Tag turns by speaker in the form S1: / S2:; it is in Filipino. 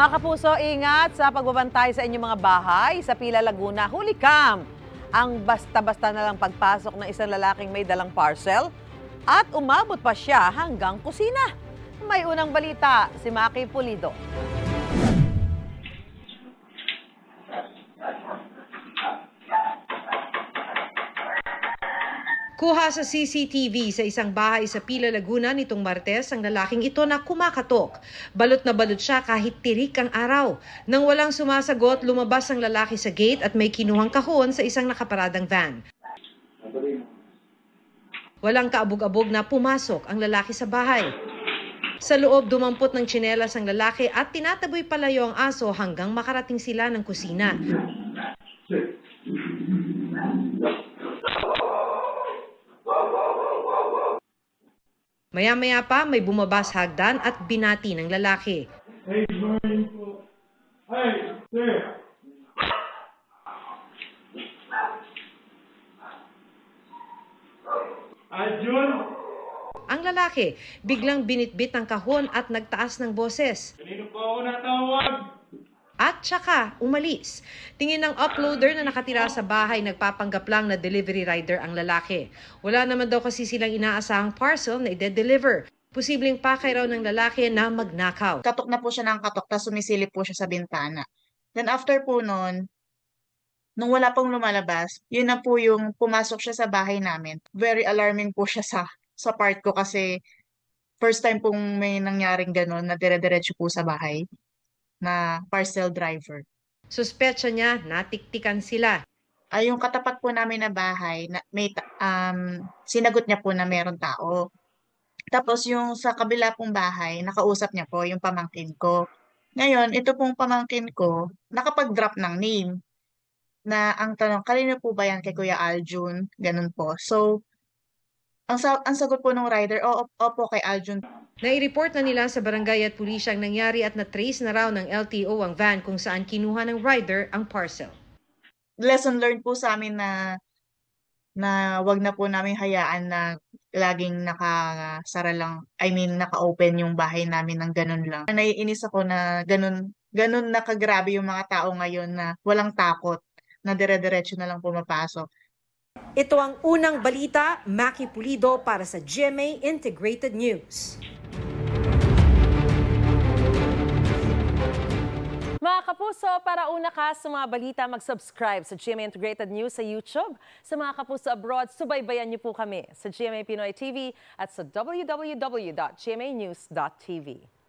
S1: Mga kapuso, ingat sa pagbabantay sa inyong mga bahay sa Pila Laguna. Huli kam! Ang basta-basta na lang pagpasok ng isang lalaking may dalang parcel at umabot pa siya hanggang kusina. May unang balita, si Maki Pulido. Kuha sa CCTV sa isang bahay sa Pila, Laguna nitong Martes ang lalaking ito na kumakatok. Balot na balot siya kahit tirik ang araw. Nang walang sumasagot, lumabas ang lalaki sa gate at may kinuhang kahon sa isang nakaparadang van. Walang kaabog-abog na pumasok ang lalaki sa bahay. Sa loob, dumampot ng tsinelas ang lalaki at tinataboy palayo ang aso hanggang makarating sila ng kusina. Maya-maya pa may bumaba sa hagdan at binati ng lalaki. Hey, po. Hey, sir. Ayun. Ang lalaki, biglang binitbit ang kahon at nagtaas ng boses. Kanino po ako natawag? at saka umalis. Tingin ng uploader na nakatira sa bahay, nagpapanggap lang na delivery rider ang lalaki. Wala naman daw kasi silang inaasahang parcel na ide-deliver.
S2: Posibleng pakay raw ng lalaki na magnakaw. Katok na po siya ng katok, tapos sumisilip po siya sa bintana. Then after po noon, nung wala pong lumalabas, yun na po yung pumasok siya sa bahay namin. Very alarming po siya sa, sa part ko kasi first time pong may nangyaring ganun na dire-diretso po sa bahay na parcel driver. Suspecha niya, natiktikan sila. Ay, yung katapat po namin na bahay, na, may, um, sinagot niya po na meron tao. Tapos yung sa kabila pong bahay, nakausap niya po yung pamangkin ko. Ngayon, ito pong pamangkin ko, nakapag-drop ng name na ang tanong, kanino po ba yan kay Kuya Aljun? Ganun po. So, ang, sa- ang sagot po ng rider, o- opo kay
S1: Aljun. Nai-report na nila sa barangay at pulisya ang nangyari at na-trace na raw ng LTO ang van
S2: kung saan kinuha ng rider ang parcel. Lesson learned po sa amin na na wag na po namin hayaan na laging nakasara lang, I mean, naka-open yung bahay namin ng ganun lang. Naiinis ako na ganun, ganun nakagrabe yung mga tao ngayon na walang takot, na dire-diretso na lang pumapasok.
S1: Ito ang unang balita, Maki Pulido para sa GMA Integrated News. Mga kapuso, para una ka sa mga balita, mag-subscribe sa GMA Integrated News sa YouTube. Sa mga kapuso abroad, subaybayan niyo po kami sa GMA Pinoy TV at sa www.gmanews.tv.